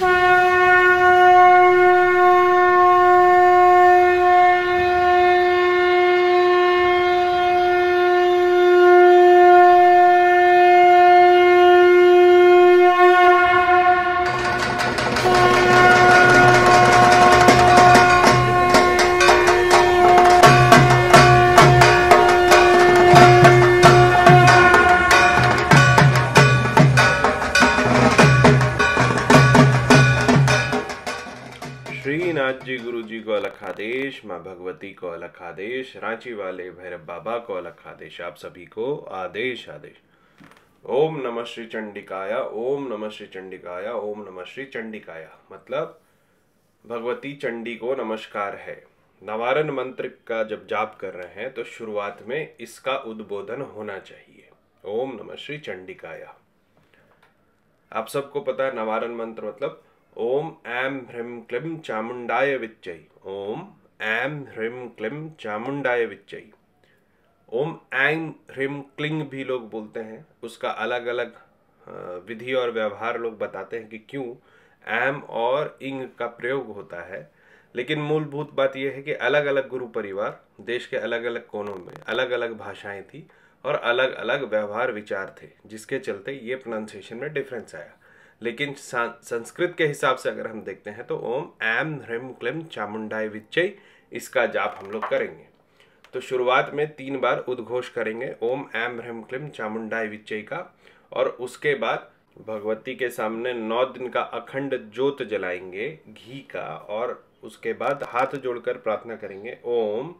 Bye. पति को अलग आदेश रांची वाले भैरव बाबा को अलग आदेश आप सभी को आदेश आदेश ओम नमः श्री चंडिकाया ओम नमः श्री चंडिकाया ओम नमः श्री चंडिकाया मतलब भगवती चंडी को नमस्कार है नवारण मंत्र का जब जाप कर रहे हैं तो शुरुआत में इसका उद्बोधन होना चाहिए ओम नमः श्री चंडिकाया आप सबको पता है नवारण मंत्र मतलब ओम ऐम ह्रीम क्लिम चामुंडाय विच्चय ओम ऐं ह्रीम क्लिम चामुंडाए विच्चई ओम ऐं ह्रीम क्लिंग भी लोग बोलते हैं उसका अलग अलग विधि और व्यवहार लोग बताते हैं कि क्यों ऐम और इंग का प्रयोग होता है लेकिन मूलभूत बात यह है कि अलग अलग गुरु परिवार देश के अलग अलग कोनों में अलग अलग भाषाएं थी और अलग अलग व्यवहार विचार थे जिसके चलते ये प्रोनाउंसिएशन में डिफरेंस आया लेकिन संस्कृत के हिसाब से अगर हम देखते हैं तो ओम ऐम ह्रम क्लम चामुंडाय विच्चय इसका जाप हम लोग करेंगे तो शुरुआत में तीन बार उद्घोष करेंगे ओम ऐम ह्रम क्लम चामुंडाय विच्चय का और उसके बाद भगवती के सामने नौ दिन का अखंड ज्योत जलाएंगे घी का और उसके बाद हाथ जोड़कर प्रार्थना करेंगे ओम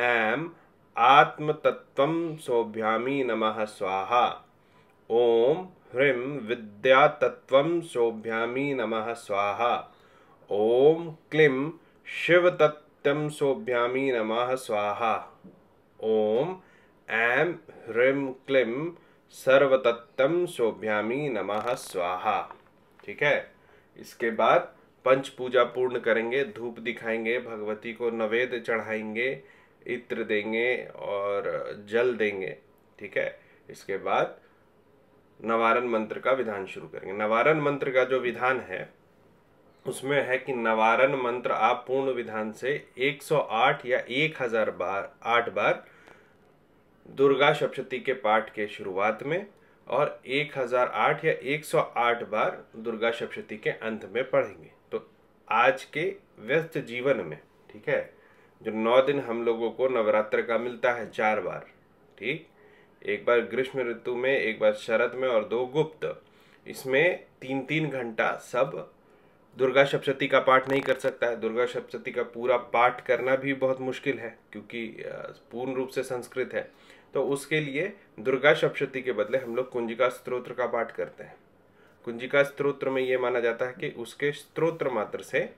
ऐम आत्म तत्व सौभ्यामी नमः स्वाहा ओम ह्रीं विद्यातत्त्वं सोभ्यामि नमः स्वाहा ॐ क्लीं शिवतत्त्वं सोभ्यामि नमः स्वाहा ॐ ऐं ह्रीं क्लीं सर्वतत्त्वं सोभ्यामि नमः स्वाहा ठीक है इसके बाद पंच पूजा पूर्ण करेंगे धूप दिखाएंगे भगवती को नवेद चढ़ाएंगे इत्र देंगे और जल देंगे ठीक है इसके बाद नवारण मंत्र का विधान शुरू करेंगे नवारण मंत्र का जो विधान है उसमें है कि नवारण मंत्र आप पूर्ण विधान से 108 या 1000 बार आठ बार दुर्गा सप्शती के पाठ के शुरुआत में और 1008 या 108 बार दुर्गा सप्शती के अंत में पढ़ेंगे तो आज के व्यस्त जीवन में ठीक है जो नौ दिन हम लोगों को नवरात्र का मिलता है चार बार ठीक एक बार ग्रीष्म ऋतु में एक बार शरद में और दो गुप्त इसमें तीन तीन घंटा सब दुर्गा सप्तशती का पाठ नहीं कर सकता है दुर्गा सप्तशती का पूरा पाठ करना भी बहुत मुश्किल है क्योंकि पूर्ण रूप से संस्कृत है तो उसके लिए दुर्गा सप्तशती के बदले हम लोग कुंजिका स्त्रोत्र का पाठ करते हैं कुंजिका स्त्रोत्र में ये माना जाता है कि उसके स्त्रोत्र मात्र से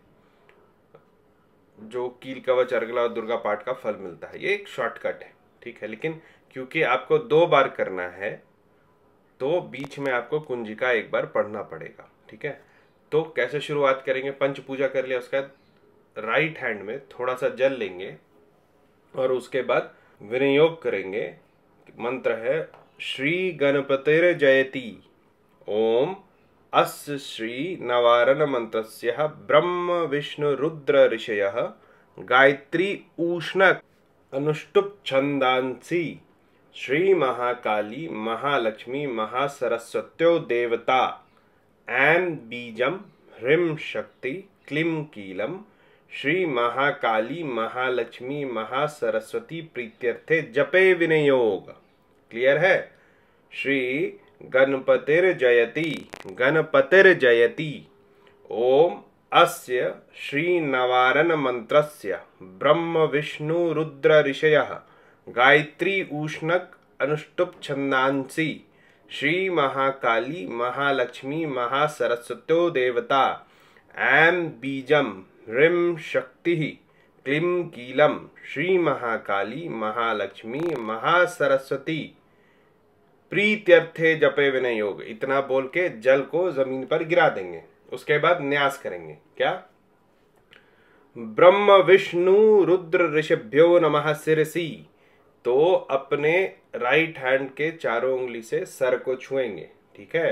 जो कील कवच अर्गला और दुर्गा पाठ का फल मिलता है ये एक शॉर्टकट है ठीक है लेकिन क्योंकि आपको दो बार करना है तो बीच में आपको कुंजिका एक बार पढ़ना पड़ेगा ठीक है तो कैसे शुरुआत करेंगे पंच पूजा कर लिया उसके बाद राइट हैंड में थोड़ा सा जल लेंगे और उसके बाद विनियोग करेंगे मंत्र है श्री गणपतिर जयती ओम अस श्री नवारण मंत्र ब्रह्म विष्णु रुद्र ऋषय गायत्री उष्णक अनुष्टुप छंदांसी श्री महाकाली महालक्ष्मी महासरस्वत्यो देवता ऐं बीजम ह्रीं शक्ति क्लीं कीलम श्री महाकाली महालक्ष्मी महासरस्वती प्रीत्यर्थे जपे विनयोग क्लियर है श्री गणपतिर जयति गणपतिर जयति ओम अस्य श्री नवारण मंत्रस्य ब्रह्म विष्णु रुद्र ऋषयः गायत्री उष्णक अनुष्टुप छंदांसी श्री महाकाली महालक्ष्मी महासरस्वत्यो देवता ऐं बीजम ह्रीं शक्ति क्लिम कीलम श्री महाकाली महालक्ष्मी महासरस्वती प्रीत्यर्थे जपे विनय योग इतना बोल के जल को जमीन पर गिरा देंगे उसके बाद न्यास करेंगे क्या ब्रह्म विष्णु रुद्र ऋषभ्यो नमः सिरसी तो अपने राइट हैंड के चारों उंगली से सर को छुएंगे ठीक है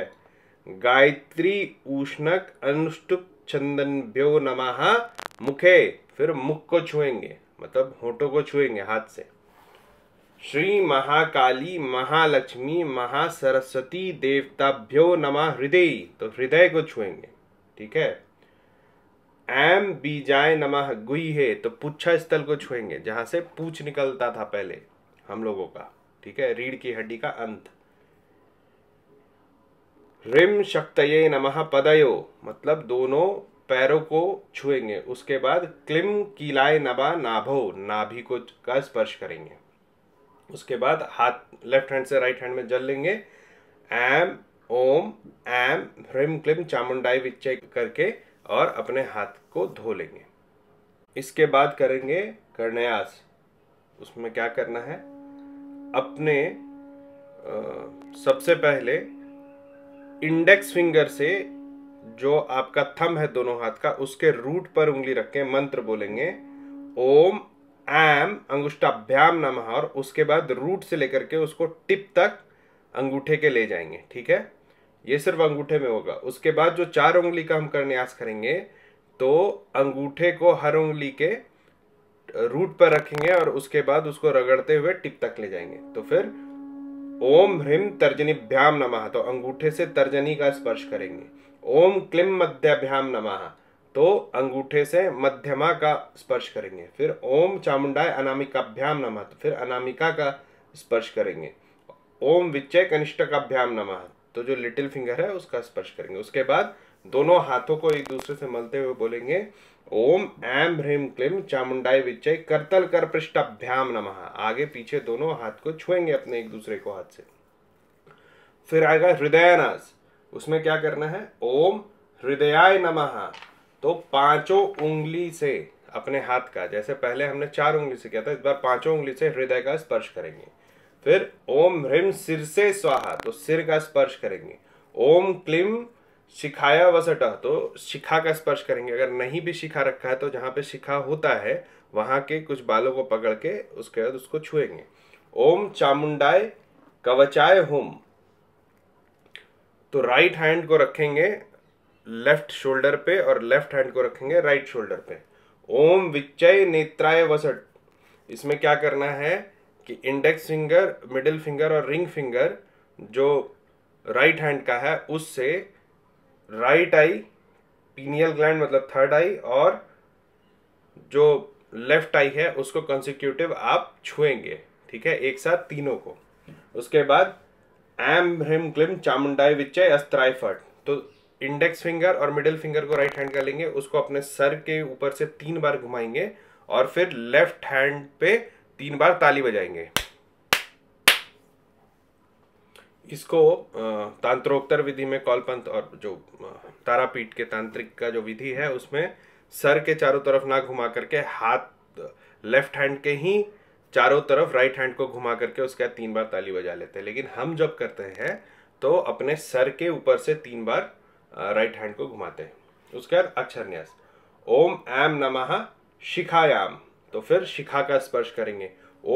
गायत्री उष्णक अनुष्टुप चंदन भ्यो नमाह मुखे फिर मुख को छुएंगे मतलब होटो को छुएंगे हाथ से श्री महाकाली महालक्ष्मी महासरस्वती देवताभ्यो नमा हृदय तो हृदय को छुएंगे ठीक है एम बीजाय नमः गुई है तो पुच्छा स्थल को छुएंगे जहां से पूछ निकलता था पहले हम लोगों का ठीक है रीढ़ की हड्डी का अंत रिम शक्त नमः पदयो मतलब दोनों पैरों को छुएंगे उसके बाद क्लिम कीलाय नबा नाभो नाभि को का स्पर्श करेंगे उसके बाद हाथ लेफ्ट हैंड से राइट हैंड में जल लेंगे एम ओम एम ह्रिम क्लिम चामुंडाई विचय करके और अपने हाथ को धो लेंगे इसके बाद करेंगे कर्णयास उसमें क्या करना है अपने सबसे पहले इंडेक्स फिंगर से जो आपका थम है दोनों हाथ का उसके रूट पर उंगली रख के मंत्र बोलेंगे ओम एम अंगुष्टाभ्याम नमः और उसके बाद रूट से लेकर के उसको टिप तक अंगूठे के ले जाएंगे ठीक है ये सिर्फ अंगूठे में होगा उसके बाद जो चार उंगली का हम करन्यास करेंगे तो अंगूठे को हर उंगली के रूट पर रखेंगे और उसके बाद उसको रगड़ते हुए टिप तक ले जाएंगे तो फिर ओम ह्रीम तर्जनी भ्याम नमः तो अंगूठे से तर्जनी का स्पर्श करेंगे ओम क्लिम मध्याभ्याम नमः तो अंगूठे से मध्यमा का स्पर्श करेंगे फिर ओम चामुंडाय अनामिकाभ्याम नमः तो फिर अनामिका का स्पर्श करेंगे ओम विचय कनिष्ठकाभ्याम नमः तो जो लिटिल फिंगर है उसका स्पर्श करेंगे उसके बाद दोनों हाथों को एक दूसरे से मलते हुए बोलेंगे ओम ऐम ह्रीम क्लीम चामुंडाई विचय करतल कर पृष्ठाभ्याम नम आगे पीछे दोनों हाथ को छुएंगे अपने एक दूसरे को हाथ से फिर आएगा हृदय उसमें क्या करना है ओम हृदयाय नमः तो पांचों उंगली से अपने हाथ का जैसे पहले हमने चार उंगली से किया था इस बार पांचों उंगली से हृदय का स्पर्श करेंगे फिर ओम ह्रीम सिर से स्वाहा तो सिर का स्पर्श करेंगे ओम क्लिम सिखाया वसटा तो शिखा का स्पर्श करेंगे अगर नहीं भी शिखा रखा है तो जहां पे शिखा होता है वहां के कुछ बालों को पकड़ के उसके बाद उसको छुएंगे ओम चामुंडाय कवचाय होम तो राइट हैंड को रखेंगे लेफ्ट शोल्डर पे और लेफ्ट हैंड को रखेंगे राइट शोल्डर पे ओम विचय नेत्राय वसट इसमें क्या करना है कि इंडेक्स फिंगर मिडिल फिंगर और रिंग फिंगर जो राइट हैंड का है उससे राइट आई पीनियल ग्लैंड मतलब थर्ड आई और जो लेफ्ट आई है उसको कंसिक्यूटिव आप छुएंगे ठीक है एक साथ तीनों को उसके बाद एम हिम क्लिम चामुंडाई विचय अस्त्राइफर्ट तो इंडेक्स फिंगर और मिडिल फिंगर को राइट हैंड का लेंगे उसको अपने सर के ऊपर से तीन बार घुमाएंगे और फिर लेफ्ट हैंड पे तीन बार ताली बजाएंगे इसको तांत्रोक्तर विधि में कौलपंथ और जो तारापीठ के तांत्रिक का जो विधि है उसमें सर के चारों तरफ ना घुमा करके हाथ लेफ्ट हैंड के ही चारों तरफ राइट हैंड को घुमा करके उसके बाद तीन बार ताली बजा लेते हैं लेकिन हम जब करते हैं तो अपने सर के ऊपर से तीन बार राइट हैंड को घुमाते हैं उसके बाद अक्षर न्यास ओम एम नमः शिखायाम तो फिर शिखा का स्पर्श करेंगे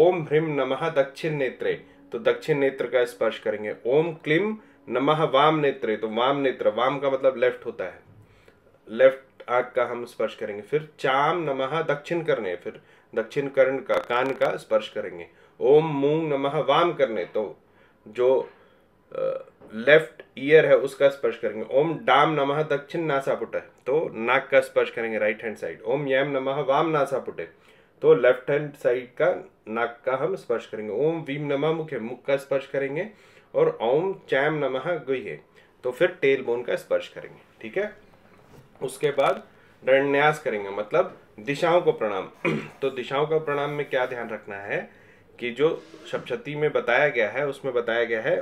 ओम ह्रीम नमः दक्षिण नेत्रे तो दक्षिण नेत्र का स्पर्श करेंगे ओम क्लिम नमः वाम नेत्रे तो वाम नेत्र वाम का मतलब लेफ्ट होता है लेफ्ट आग का हम स्पर्श करेंगे फिर चाम नमः दक्षिण करने फिर दक्षिण कर्ण का कान का स्पर्श करेंगे ओम मूंग नमः वाम करने तो जो लेफ्ट ईयर है उसका स्पर्श करेंगे ओम डाम नमः दक्षिण नासापुटे तो नाक का स्पर्श करेंगे राइट हैंड साइड ओम यम नमः वाम नासापुटे तो लेफ्ट हैंड साइड का नाक का हम स्पर्श करेंगे ओम वीम नमः मुख्य मुख का स्पर्श करेंगे और ओम चैम नमः गुह्य तो फिर टेल बोन का स्पर्श करेंगे ठीक है उसके बाद दंडन्यास करेंगे मतलब दिशाओं को प्रणाम तो दिशाओं का प्रणाम में क्या ध्यान रखना है कि जो सप्शती में बताया गया है उसमें बताया गया है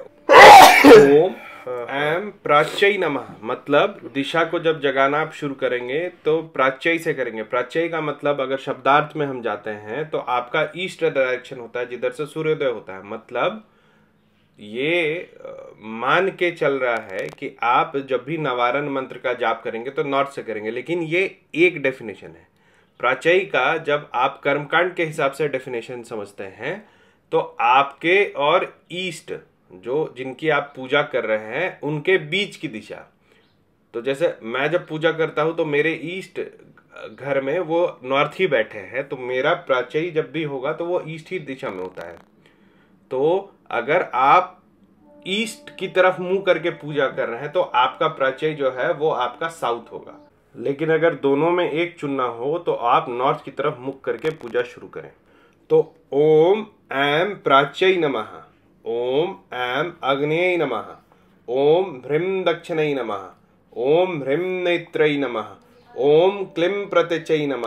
ओम एम प्राचय नमः मतलब दिशा को जब जगाना आप शुरू करेंगे तो प्राचय से करेंगे प्राचय का मतलब अगर शब्दार्थ में हम जाते हैं तो आपका ईस्ट डायरेक्शन होता है जिधर से सूर्योदय होता है मतलब ये मान के चल रहा है कि आप जब भी नवारण मंत्र का जाप करेंगे तो नॉर्थ से करेंगे लेकिन ये एक डेफिनेशन है प्राचय का जब आप कर्मकांड के हिसाब से डेफिनेशन समझते हैं तो आपके और ईस्ट जो जिनकी आप पूजा कर रहे हैं उनके बीच की दिशा तो जैसे मैं जब पूजा करता हूं तो मेरे ईस्ट घर में वो नॉर्थ ही बैठे हैं तो मेरा प्राचय जब भी होगा तो वो ईस्ट ही दिशा में होता है तो अगर आप ईस्ट की तरफ मुंह करके पूजा कर रहे हैं तो आपका प्राचय जो है वो आपका साउथ होगा लेकिन अगर दोनों में एक चुनना हो तो आप नॉर्थ की तरफ मुख करके पूजा शुरू करें तो ओम एम प्राचय नमः ओम ऐम अग्नये नम ओं ह्रीं दक्षिण नम ओं ह्रीं नेत्र नम ओं क्लीं प्रत्यच नम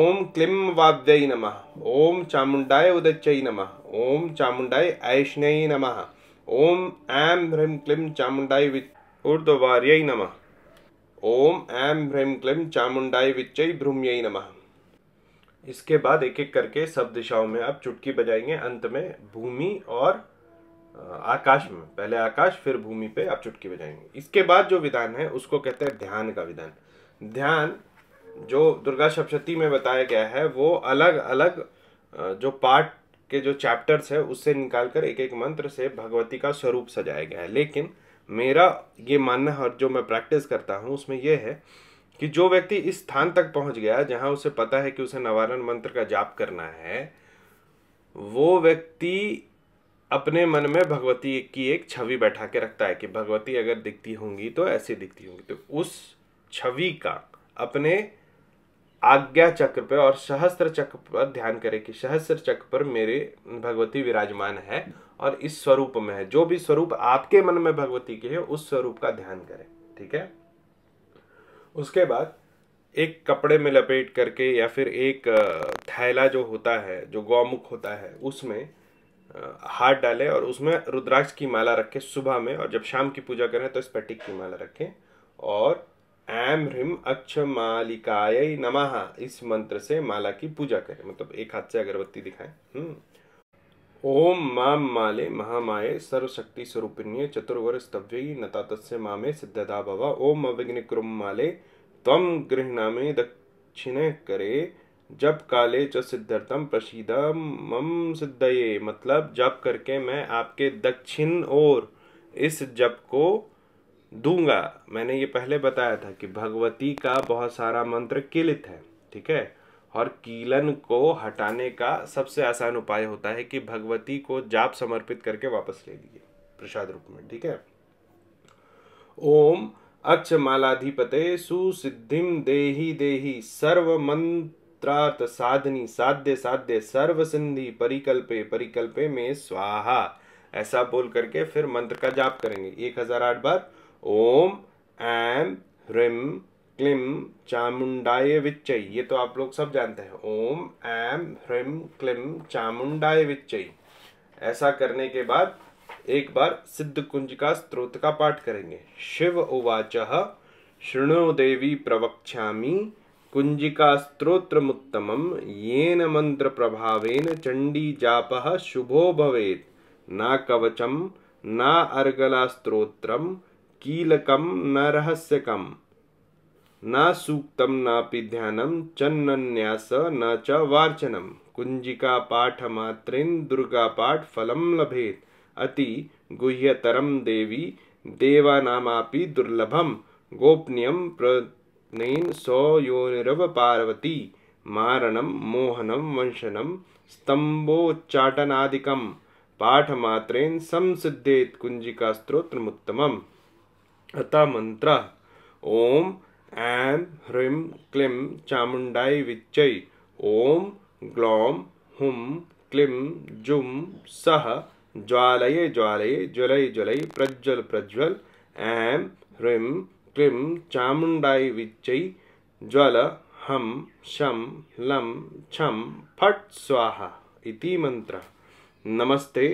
ओं क्लीं वाद्य नम ओं चामुण्डाय उदच नम ओं चामुण्डाय ऐष्ण्यै नम ओं ऐं ह्रीं क्लीं चामुण्डाय वि नम ओं ऐं ह्रीं क्लीं चामुण्डाय विच्चै भ्रूम्य नम इसके बाद एक एक करके सब दिशाओं में आप चुटकी बजाएंगे अंत में भूमि और आकाश में पहले आकाश फिर भूमि पे आप चुटकी बजाएंगे इसके बाद जो विधान है उसको कहते हैं ध्यान का विधान ध्यान जो दुर्गा सप्तशती में बताया गया है वो अलग अलग जो पार्ट के जो चैप्टर्स है उससे निकालकर एक एक मंत्र से भगवती का स्वरूप सजाया गया है लेकिन मेरा ये मानना है और जो मैं प्रैक्टिस करता हूँ उसमें यह है कि जो व्यक्ति इस स्थान तक पहुँच गया जहाँ उसे पता है कि उसे नवारण मंत्र का जाप करना है वो व्यक्ति अपने मन में भगवती की एक छवि बैठा के रखता है कि भगवती अगर दिखती होंगी तो ऐसी दिखती होंगी तो उस छवि का अपने आज्ञा चक्र पर और सहस्त्र चक्र पर ध्यान करें कि सहस्त्र चक्र पर मेरे भगवती विराजमान है और इस स्वरूप में है जो भी स्वरूप आपके मन में भगवती के है उस स्वरूप का ध्यान करें ठीक है उसके बाद एक कपड़े में लपेट करके या फिर एक थैला जो होता है जो गौमुख होता है उसमें हाथ डालें और उसमें रुद्राक्ष की माला रखें सुबह में और जब शाम की पूजा करें तो स्फटिक की माला रखें और एम ह्रीम अक्ष मालिकाय नमः इस मंत्र से माला की पूजा करें मतलब एक हाथ से अगरबत्ती दिखाएं हम्म। ओम माम माले महामाये सर्वशक्ति स्वरूपिण्य चतुर्वर स्तव्य नता मामे सिद्धदा भवा ओम अविघ्निक्रम माले तम गृहनामे दक्षिण करे जब काले च सिद्धर्थम प्रसिदम मम सिद्ध मतलब जप करके मैं आपके दक्षिण ओर इस जप को दूंगा मैंने ये पहले बताया था कि भगवती का बहुत सारा मंत्र किलित है ठीक है और कीलन को हटाने का सबसे आसान उपाय होता है कि भगवती को जाप समर्पित करके वापस ले लीजिए प्रसाद रूप में ठीक है ओम अक्ष मालाधिपते सुसिद्धिम देही देही मंत्र सूत्रार्थ साधनी साध्य साध्य सर्व सिंधि परिकल्पे परिकल्पे में स्वाहा ऐसा बोल करके फिर मंत्र का जाप करेंगे एक हजार आठ बार ओम एम ह्रीम क्लिम चामुंडाय विच्चई ये तो आप लोग सब जानते हैं ओम एम ह्रीम क्लिम चामुंडाय विच्चई ऐसा करने के बाद एक बार सिद्ध कुंज का स्त्रोत का पाठ करेंगे शिव उवाच शृणु देवी प्रवक्षा कुंजिका स्त्रोत्रमुत्तम येन मंत्र प्रभावेन चंडी जाप शुभो भवे न कवचम न अर्गला स्त्रोत्र कीलकम न रहस्यकम न सूक्तम नापि ध्यानम चन्नन्यास न च वार्चनम कुंजिका पाठ मात्रेन दुर्गा पाठ फलम लभेत अति गुह्यतरम देवी देवानामापि दुर्लभम गोपनीयम प्र ैन् सौ योनिरवपार्वती मारणं मोहनं वंशनं स्तम्भोच्चाटनादिकं पाठमात्रेण संसिद्धेत् कुञ्जिकास्त्रोत्रमुत्तमम् अतः मन्त्रः ॐ ऐं ह्रीं क्लीं चामुण्डायै विच्चै ॐ ग्लौं हुं क्लीं जुं सः ज्वालये ज्वालये ज्वलै ज्वलै प्रज्वल ऐं ह्रीं क्लिं चामुंडाई विच्चै ज्वल हम शम लम छम फट स्वाहा इति मंत्र नमस्ते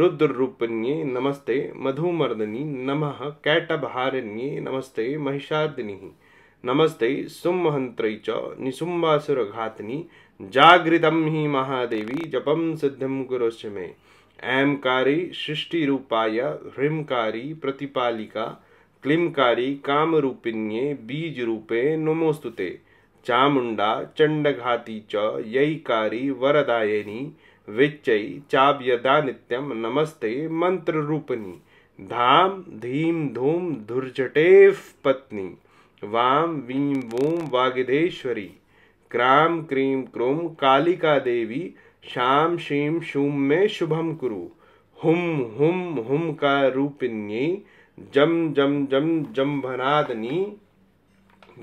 रुद्ररूपिण्ये नमस्ते मधुमर्दनी नमः कैटभारिण्ये नमस्ते महिषादिनी नमस्ते सुमहंत्र च निशुंबासुरघातनी जागृत ही महादेवी जपम सिद्धि कुरुश्च मे ऐंकारी सृष्टिरूपाय ह्रींकारी प्रतिपालिका क्लिमकारी बीज बीजरूपे नमोस्तुते चामुंडा चंडघाती च कारी वरदायनी विच्चै चाव्यदा नित्यम नमस्ते रूपिणी धाम धीम धूम धुर्जटे पत्नी वाम वीम वूं वागिधेश्वरी क्राम क्रीं क्रूं कालिका देवी श्याम शीम शूं मे शुभम कुरु हुम हुम हुम का रूपिण्यी जम जम जम भनादनी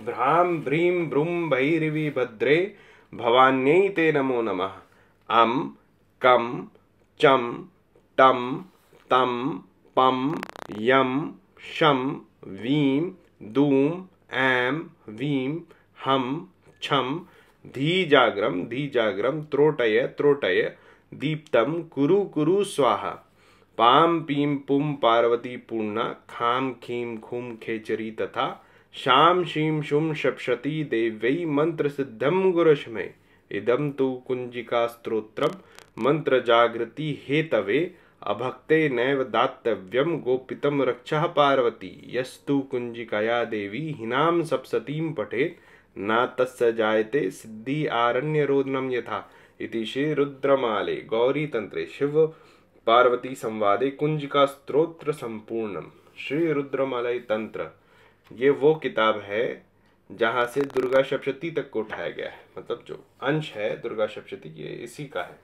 भ्राम भ्रीम भ्रूम भैरवी भद्रे भवान्यै ते नमो नमः अम कम चम टम तम पम यम शम वीम दूम ऐम वीम हम छम धी जाग्रम धी जाग्रम त्रोटय त्रोटय दीप्तम कुरु कुरु स्वाहा पाम पीम पुम पार्वती पूर्णा खाम खीम खुम खेचरी तथा श्याम शीम शुम शपशती देवी मंत्र सिद्धम गुरुष्मे इदम तु कुंजिका स्त्रोत्र मंत्र जागृति हेतवे अभक्ते नैव दातव्यम गोपितम रक्षा पार्वती यस्तु कुंजिकाया देवी हिनाम सप्सतीम पठेत न तस् जायते सिद्धि आरण्य रोदनम यथा इति श्री रुद्रमाले गौरी तंत्रे शिव पार्वती संवादे कुंज का स्त्रोत्र संपूर्णम श्री रुद्रमालय तंत्र ये वो किताब है जहाँ से दुर्गा सप्शती तक को उठाया गया है मतलब जो अंश है दुर्गा सप्शती ये इसी का है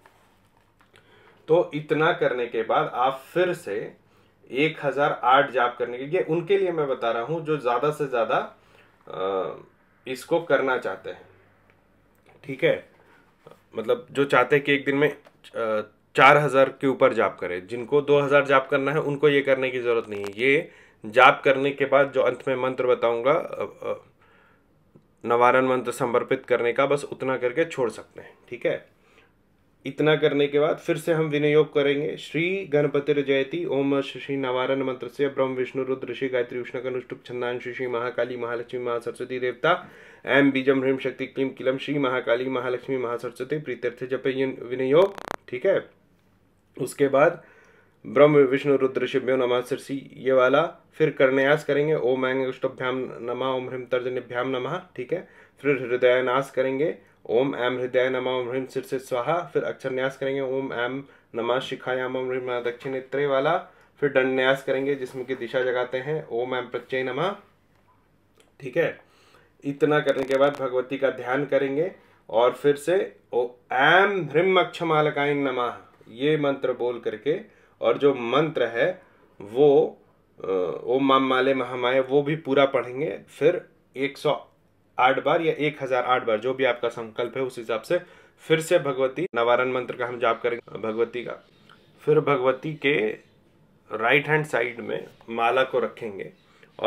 तो इतना करने के बाद आप फिर से एक हजार आठ जाप करने के ये उनके लिए मैं बता रहा हूँ जो ज़्यादा से ज़्यादा इसको करना चाहते हैं ठीक है मतलब जो चाहते हैं कि एक दिन में चार हज़ार के ऊपर जाप करें जिनको दो हज़ार जाप करना है उनको ये करने की ज़रूरत नहीं है ये जाप करने के बाद जो अंत में मंत्र बताऊंगा नवारण मंत्र समर्पित करने का बस उतना करके छोड़ सकते हैं ठीक है इतना करने के बाद फिर से हम विनियोग करेंगे श्री गणपतिर जयती ओम श्री नवारण मंत्र से ब्रह्म विष्णु रुद्र ऋषि गायत्री उष्ण कनुष्टुप छंदांशु श्री महाकाली महालक्ष्मी महासरस्वती देवता एम बीजम ह्रीम शक्ति क्लीम किलम श्री महाकाली महालक्ष्मी महासरस्वती प्रीतर्थ जप विनियोग ठीक है उसके बाद ब्रह्म विष्णु रुद्र शिव्यो नमा सिरसी ये वाला फिर कर्णयास करेंगे ओम ऐंग अष्टभ्याम नमा ओम ह्रीम तर्जन्यभ्याम नमः ठीक है फिर हृदयानास करेंगे ओम ऐम हृदय नमा ओम ह्रीम से स्वाहा फिर अक्षर न्यास करेंगे ओम ऐम नमा शिखायाम ओम ह्रीम दक्षिण इत्रे वाला फिर दंड न्यास करेंगे जिसमें की दिशा जगाते हैं ओम ऐम प्रत्यय नम ठीक है इतना करने के बाद भगवती का ध्यान करेंगे और फिर से ओ ऐम ह्रीम अक्षमालकाय नमः ये मंत्र बोल करके और जो मंत्र है वो ओम माम माले महामाए वो भी पूरा पढ़ेंगे फिर 108 बार या 1008 बार जो भी आपका संकल्प है उस हिसाब से फिर से भगवती नवारण मंत्र का हम जाप करेंगे भगवती का फिर भगवती के राइट हैंड साइड में माला को रखेंगे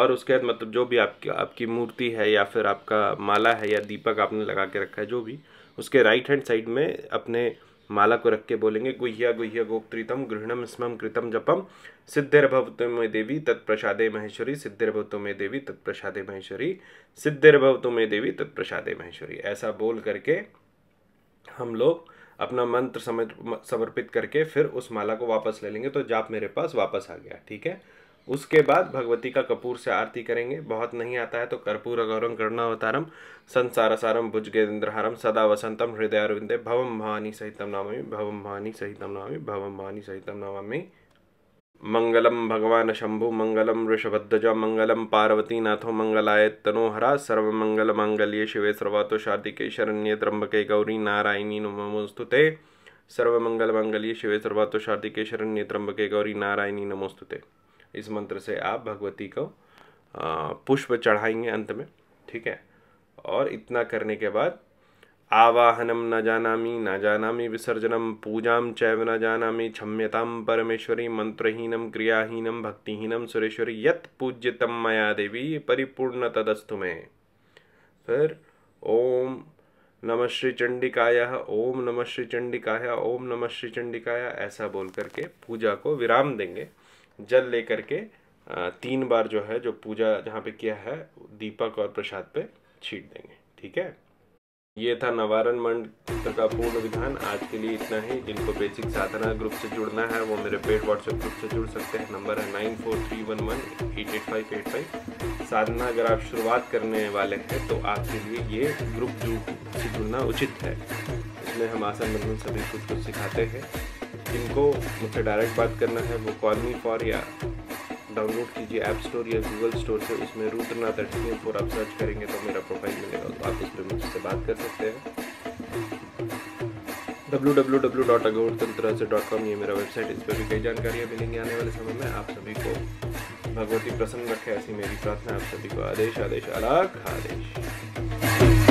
और उसके बाद मतलब जो भी आपकी आपकी मूर्ति है या फिर आपका माला है या दीपक आपने लगा के रखा है जो भी उसके राइट हैंड साइड में अपने माला को रख के बोलेंगे गुह्या गुह्य गोप्रीतम गृहणम स्मम कृतम जपम भवतो मे देवी तत्प्रसादे महेश्वरी भवतो मे देवी तत्प्रसादे महेश्वरी भवतो मे देवी तत्प्रसादे महेश्वरी ऐसा बोल करके हम लोग अपना मंत्र समर्पित करके फिर उस माला को वापस ले लेंगे तो जाप मेरे पास वापस आ गया ठीक है उसके बाद भगवती का कपूर से आरती करेंगे बहुत नहीं आता है तो कर्पूर अगौरम करुणावतारम संसारसारम भुजगेन्द्रहारम सदा वसंतम हृदय अरविंदे भवम भवानी सहितम नामी भवम भवानी सहितम नामी भवम भवानी सहितम नामी मंगलम भगवान शंभु मंगलम ऋषभध्वज मंगलम नाथो मंगलाय तनोहरा मंगल मांगल्ये शिवे सर्वातो शार्दिके शरण्य त्र्यंबके गौरी नारायणी नमोस्तुते मंगल मांगल्ये शिवे सर्वातो शार्दिके शरण्य त्र्यंबके गौरी नारायणी नमोस्तुते इस मंत्र से आप भगवती को पुष्प चढ़ाएंगे अंत में ठीक है और इतना करने के बाद आवाहनम न जानामी न जानामी विसर्जनम पूजाम चैव न जानामी क्षम्यताम परमेश्वरी मंत्रहीनम क्रियाहीनम भक्तिहीनम सुरेश्वरी यत पूज्यतम माया देवी परिपूर्ण तदस्तु में फिर ओम नम श्री चंडिकाया ओम नम श्री चंडिकाया ओम नम श्री चंडिकाया ऐसा बोल करके पूजा को विराम देंगे जल लेकर के तीन बार जो है जो पूजा जहाँ पे किया है दीपक और प्रसाद पे छीट देंगे ठीक है ये था नवारण मंड का पूर्ण विधान आज के लिए इतना ही जिनको बेसिक साधना ग्रुप से जुड़ना है वो मेरे पेड व्हाट्सएप ग्रुप से जुड़ सकते हैं नंबर है nine four three one one eight eight five eight five साधना अगर आप शुरुआत करने वाले हैं तो आपके लिए ये ग्रुप जुड़ से जुड़ना उचित है इसमें हम आसन बंधन सभी कुछ कुछ सिखाते हैं जिनको मुझसे डायरेक्ट बात करना है वो कॉल मी फॉर या डाउनलोड कीजिए ऐप स्टोर या गूगल स्टोर से उसमें रुद्रनाथ अठनी फोर आप सर्च करेंगे तो मेरा प्रोफाइल मिलेगा तो आप उस पर मुझसे बात कर सकते हैं डब्ल्यू डब्ल्यू डब्ल्यू डॉट अगौरतंत्र से डॉट कॉम ये मेरा वेबसाइट इस पर भी कई जानकारियाँ मिलेंगी आने वाले समय में आप सभी को भगवती प्रसन्न रखे ऐसी मेरी प्रार्थना आप सभी को आदेश आदेश अलग आदेश